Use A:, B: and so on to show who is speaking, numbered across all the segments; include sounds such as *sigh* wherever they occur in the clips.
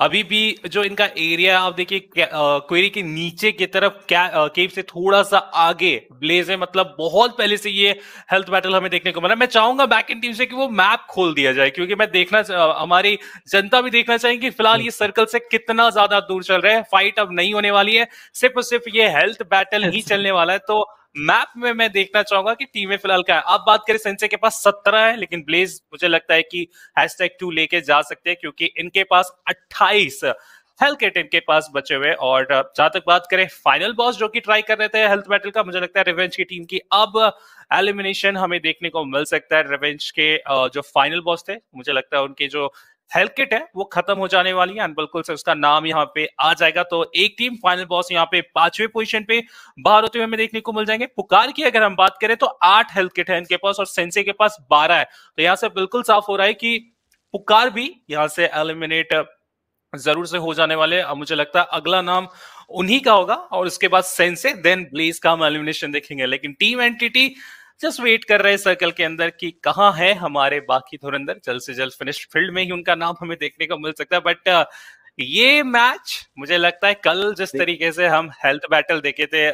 A: अभी भी जो इनका एरिया आप देखिए क्वेरी के नीचे की तरफ केव से थोड़ा सा आगे ब्लेज है मतलब बहुत पहले से ये हेल्थ बैटल हमें देखने को मिला मैं चाहूंगा बैक इन टीम से कि वो मैप खोल दिया जाए क्योंकि मैं देखना हमारी जनता भी देखना चाहेंगे फिलहाल ये सर्कल से कितना ज्यादा दूर चल रहा है फाइट अब नहीं होने वाली है सिर्फ और सिर्फ ये हेल्थ बैटल ही चलने वाला है तो मैप में मैं देखना चाहूंगा कि टीमें फिलहाल क्या है आप बात करें सेंसे के पास सत्रह है लेकिन ब्लेज मुझे लगता है कि हैश टैग टू लेके जा सकते हैं क्योंकि इनके पास अट्ठाईस हेल्थ के पास बचे हुए और जहां तक बात करें फाइनल बॉस जो कि ट्राई कर रहे थे हेल्थ मेटल का मुझे लगता है रिवेंज की टीम की अब एलिमिनेशन हमें देखने को मिल सकता है रिवेंज के जो फाइनल बॉस थे मुझे लगता है उनके जो हेल्थ है वो खत्म हो जाने वाली है एंड बिल्कुल से उसका नाम यहाँ पे आ जाएगा तो एक टीम फाइनल बॉस यहाँ पे पांचवें पोजीशन पे बाहर होते हुए हमें देखने को मिल जाएंगे पुकार की अगर हम बात करें तो आठ हेल्थ है इनके पास और सेंसे के पास बारह है तो यहाँ से बिल्कुल साफ हो रहा है कि पुकार भी यहाँ से एलिमिनेट जरूर से हो जाने वाले अब मुझे लगता है अगला नाम उन्हीं का होगा और उसके बाद सेंसे देन ब्लेज का हम एलिमिनेशन देखेंगे लेकिन टीम एंटिटी जस्ट वेट कर रहे हैं सर्कल के अंदर कि कहाँ है हमारे बाकी धुरंधर जल्द से जल्द फिनिश फील्ड में ही उनका नाम हमें देखने को मिल सकता है बट uh, ये मैच मुझे लगता है कल जिस तरीके से हम हेल्थ बैटल देखे थे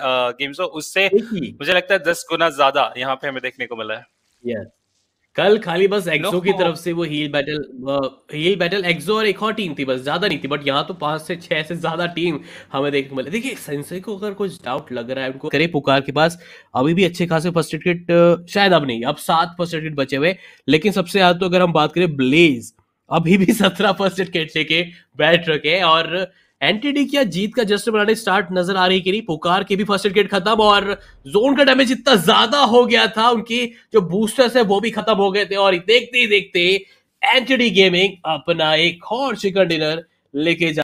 A: गेम्स uh, उससे मुझे लगता है दस गुना ज्यादा यहाँ पे हमें देखने को मिला है
B: yes. कल खाली बस एक्सो की तरफ से वो हील बैटल हील बैटल एक्सो और एक और टीम थी बस ज्यादा नहीं थी बट यहाँ तो पांच से छह से ज्यादा टीम हमें देखने मिले देखिए सेंसे को अगर कुछ डाउट लग रहा है उनको करे पुकार के पास अभी भी अच्छे खासे फर्स्ट विकेट शायद अब नहीं अब सात फर्स्ट विकेट बचे हुए लेकिन सबसे ज्यादा तो अगर हम बात करें ब्लेज अभी भी *laughs* सत्रह फर्स्ट विकेट लेके बैठ रखे और एनटीडी क्या जीत का जस्ट बनाने स्टार्ट नजर आ रही कि नहीं पुकार के भी फर्स्ट विकेट खत्म और जोन का डैमेज इतना ज्यादा हो गया था उनकी जो बूस्टर्स है वो भी खत्म हो गए थे और देखते ही देखते एनटीडी गेमिंग अपना एक और चिकन डिनर लेके जा